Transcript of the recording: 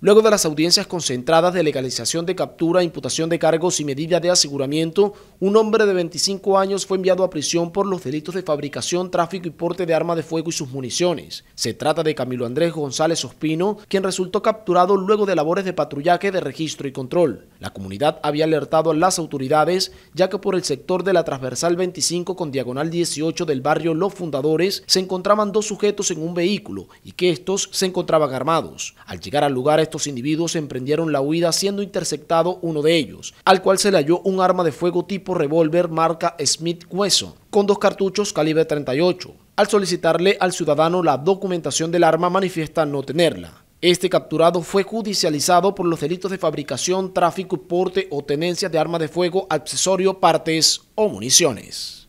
Luego de las audiencias concentradas de legalización de captura, imputación de cargos y medida de aseguramiento, un hombre de 25 años fue enviado a prisión por los delitos de fabricación, tráfico y porte de armas de fuego y sus municiones. Se trata de Camilo Andrés González Ospino, quien resultó capturado luego de labores de patrullaje de registro y control. La comunidad había alertado a las autoridades, ya que por el sector de la transversal 25 con diagonal 18 del barrio Los Fundadores se encontraban dos sujetos en un vehículo y que estos se encontraban armados. Al llegar al lugar, estos individuos emprendieron la huida siendo interceptado uno de ellos, al cual se le halló un arma de fuego tipo revólver marca Smith Wesson con dos cartuchos calibre 38. Al solicitarle al ciudadano la documentación del arma manifiesta no tenerla. Este capturado fue judicializado por los delitos de fabricación, tráfico, porte o tenencia de arma de fuego, accesorio, partes o municiones.